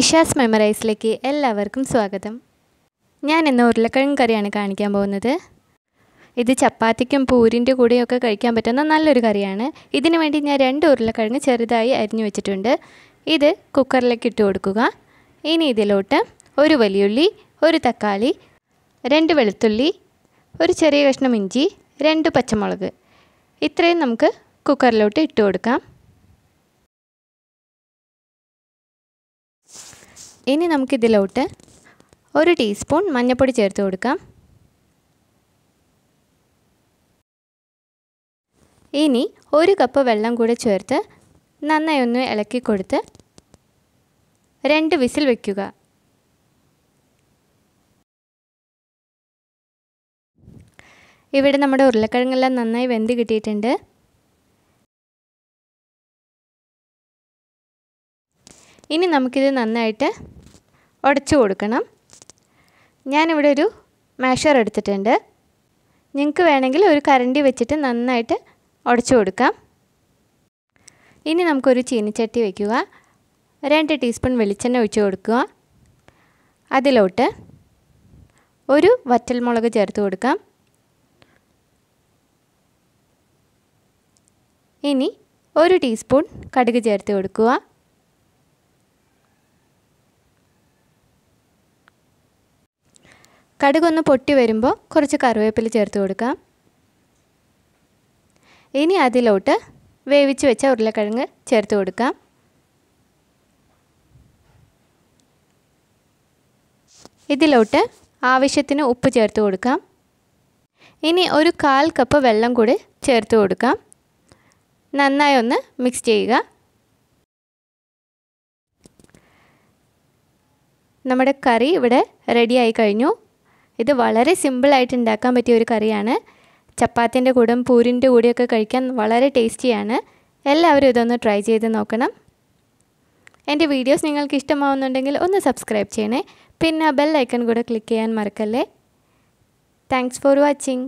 ഇഷാസ് മെമ്മറൈസിലേക്ക് എല്ലാവർക്കും സ്വാഗതം ഞാൻ ഇന്ന് ഉരുളക്കിഴങ്ങ് കറിയാണ് കാണിക്കാൻ പോകുന്നത് ഇത് ചപ്പാത്തിക്കും പൂരിൻ്റെ കൂടെയൊക്കെ കഴിക്കാൻ പറ്റുന്ന നല്ലൊരു കറിയാണ് ഇതിന് വേണ്ടി ഞാൻ രണ്ട് ഉരുളക്കിഴങ്ങ് ചെറുതായി അരിഞ്ഞു വെച്ചിട്ടുണ്ട് ഇത് കുക്കറിലേക്ക് ഇട്ട് കൊടുക്കുക ഇനി ഇതിലോട്ട് ഒരു വലിയുള്ളി ഒരു തക്കാളി രണ്ട് വെളുത്തുള്ളി ഒരു ചെറിയ കഷ്ണം ഇഞ്ചി രണ്ട് പച്ചമുളക് ഇത്രയും നമുക്ക് കുക്കറിലോട്ട് ഇട്ട് കൊടുക്കാം ഇനി നമുക്കിതിലോട്ട് ഒരു ടീസ്പൂൺ മഞ്ഞൾപ്പൊടി ചേർത്ത് കൊടുക്കാം ഇനി ഒരു കപ്പ് വെള്ളം കൂടെ ചേർത്ത് നന്നായി ഒന്ന് ഇളക്കി കൊടുത്ത് രണ്ട് വിസിൽ വയ്ക്കുക ഇവിടെ നമ്മുടെ ഉരുളക്കിഴങ്ങെല്ലാം നന്നായി വെന്ത് കിട്ടിയിട്ടുണ്ട് ഇനി നമുക്കിത് നന്നായിട്ട് ഉടച്ചു കൊടുക്കണം ഞാനിവിടെ ഒരു മാഷർ എടുത്തിട്ടുണ്ട് നിങ്ങൾക്ക് വേണമെങ്കിൽ ഒരു കരണ്ടി വെച്ചിട്ട് നന്നായിട്ട് ഉടച്ചു കൊടുക്കാം ഇനി നമുക്കൊരു ചീനിച്ചട്ടി വയ്ക്കുക രണ്ട് ടീസ്പൂൺ വെളിച്ചെണ്ണ ഒഴിച്ചു കൊടുക്കുക അതിലോട്ട് ഒരു വറ്റൽ മുളക് ചേർത്ത് കൊടുക്കാം ഇനി ഒരു ടീസ്പൂൺ കടുക് ചേർത്ത് കൊടുക്കുക കടുകൊന്ന് പൊട്ടി വരുമ്പോൾ കുറച്ച് കറിവേപ്പില ചേർത്ത് കൊടുക്കാം ഇനി അതിലോട്ട് വേവിച്ച് വെച്ച ഉരുളക്കിഴങ്ങ് ചേർത്ത് കൊടുക്കാം ഇതിലോട്ട് ആവശ്യത്തിന് ഉപ്പ് ചേർത്ത് കൊടുക്കാം ഇനി ഒരു കാൽ കപ്പ് വെള്ളം കൂടി ചേർത്ത് കൊടുക്കാം നന്നായി ഒന്ന് മിക്സ് ചെയ്യുക നമ്മുടെ കറി ഇവിടെ റെഡിയായി കഴിഞ്ഞു ഇത് വളരെ സിമ്പിളായിട്ട് ഉണ്ടാക്കാൻ പറ്റിയ ഒരു കറിയാണ് ചപ്പാത്തിൻ്റെ കൂടെയും പൂരിൻ്റെ കൂടെയൊക്കെ കഴിക്കാൻ വളരെ ടേസ്റ്റിയാണ് എല്ലാവരും ഇതൊന്ന് ട്രൈ ചെയ്ത് നോക്കണം എൻ്റെ വീഡിയോസ് നിങ്ങൾക്ക് ഇഷ്ടമാവുന്നുണ്ടെങ്കിൽ ഒന്ന് സബ്സ്ക്രൈബ് ചെയ്യണേ പിന്നെ ബെൽ ഐക്കൺ കൂടെ ക്ലിക്ക് ചെയ്യാൻ മറക്കല്ലേ താങ്ക്സ് ഫോർ വാച്ചിങ്